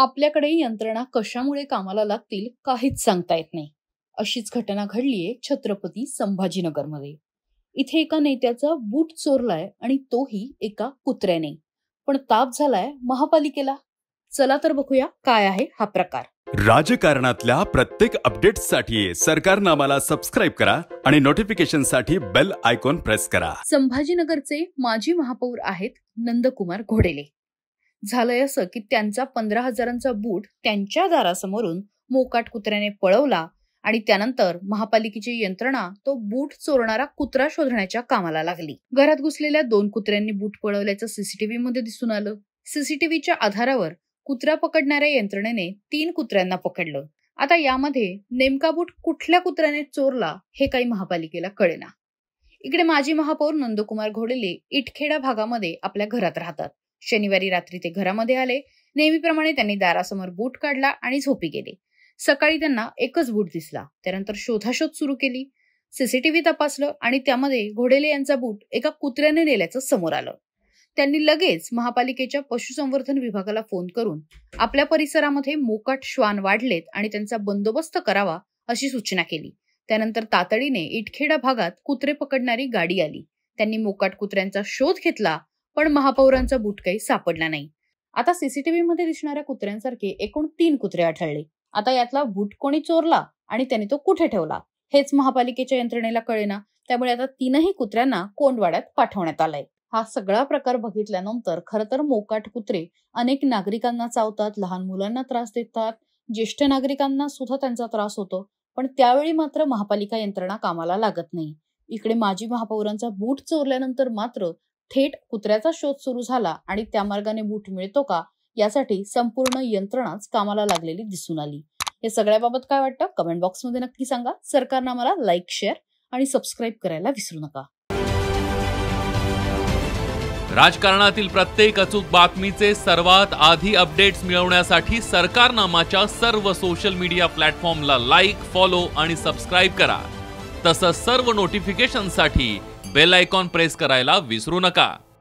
आपल्याकडे यंत्रणा कशामुळे कामाला लागतील काहीच सांगता येत नाही अशीच घटना घडलीये छत्रपती संभाजीनगरमध्ये इथे एका नेत्याचा बूट चोरलाय आणि तोही एका कुत्र्याने पण ताप झालाय महापालिकेला चला तर बघूया काय आहे हा प्रकार राजकारणातल्या प्रत्येक अपडेटसाठी सरकार नामाला सबस्क्राईब करा आणि नोटिफिकेशनसाठी बेल आयकॉन प्रेस करा संभाजीनगरचे माजी महापौर आहेत नंदकुमार घोडेले झालंय असं की त्यांचा पंधरा हजारांचा बूट त्यांच्या दारासमोरून मोकाट कुत्र्याने पळवला आणि त्यानंतर महापालिकेची यंत्रणा तो बूट चोरणारा कुत्रा शोधण्याच्या कामाला लागली घरात घुसलेल्या दोन कुत्र्यांनी बूट पळवल्याचं सीसीटीव्ही मध्ये दिसून आलं सीसीटीव्हीच्या आधारावर कुत्रा पकडणाऱ्या यंत्रणेने तीन कुत्र्यांना पकडलं आता यामध्ये नेमका बूट कुठल्या कुत्र्याने चोरला हे काही महापालिकेला कळेना इकडे माजी महापौर नंदकुमार घोडेले इटखेडा भागामध्ये आपल्या घरात राहतात शनिवारी रात्री ते घरामध्ये आले नेहमीप्रमाणे त्यांनी दारासमोर बूट काढला आणि झोपी गेले सकाळी त्यांना एकच बूट दिसला त्यानंतर शोधाशोध सुरू केली सीसीटीव्ही तपासलं आणि त्यामध्ये घोडेले यांचा बूट एका कुत्र्याने नेल्याचं समोर आलं त्यांनी लगेच महापालिकेच्या पशुसंवर्धन विभागाला फोन करून आपल्या परिसरामध्ये मोकाट श्वान वाढलेत आणि त्यांचा बंदोबस्त करावा अशी सूचना केली त्यानंतर तातडीने इटखेडा भागात कुत्रे पकडणारी गाडी आली त्यांनी मोकाट कुत्र्यांचा शोध घेतला पण महापौरांचा बूट काही सापडला नाही आता सीसीटीव्ही मध्ये दिसणाऱ्या कुत्र्यांसारखे एकूण तीन कुत्रे आढळले आता यातला बूट कोणी चोरला आणि त्याने तो कुठे ठेवला हेच महापालिकेच्या यंत्रणेला कळेना त्यामुळे आता तीनही कुत्र्यांना कोंडवाड्यात पाठवण्यात आलाय हा सगळा प्रकार बघितल्यानंतर खर तर मोकाट कुत्रे अनेक नागरिकांना चावतात लहान मुलांना त्रास देतात ज्येष्ठ नागरिकांना सुद्धा त्यांचा त्रास होतो पण त्यावेळी मात्र महापालिका यंत्रणा कामाला लागत नाही इकडे माजी महापौरांचा बूट चोरल्यानंतर मात्र थेट कुत्र्याचा शोध सुरू झाला आणि त्या मार्गाने बूट मिळतो का यासाठी संपूर्ण यंत्रणाच कामाला लागलेली दिसून आली या सगळ्याबाबत काय वाटतं कमेंट बॉक्समध्ये नक्की सांगा सरकारनं आम्हाला लाईक शेअर आणि सबस्क्राईब करायला विसरू नका राजकारणातील प्रत्येक अचूक बातमीचे सर्वात आधी अपडेट्स मिळवण्यासाठी सरकारनामाच्या सर्व सोशल मीडिया प्लॅटफॉर्मला लाईक फॉलो आणि सबस्क्राईब करा तसंच सर्व नोटिफिकेशनसाठी बेल आयकॉन प्रेस करायला विसरू नका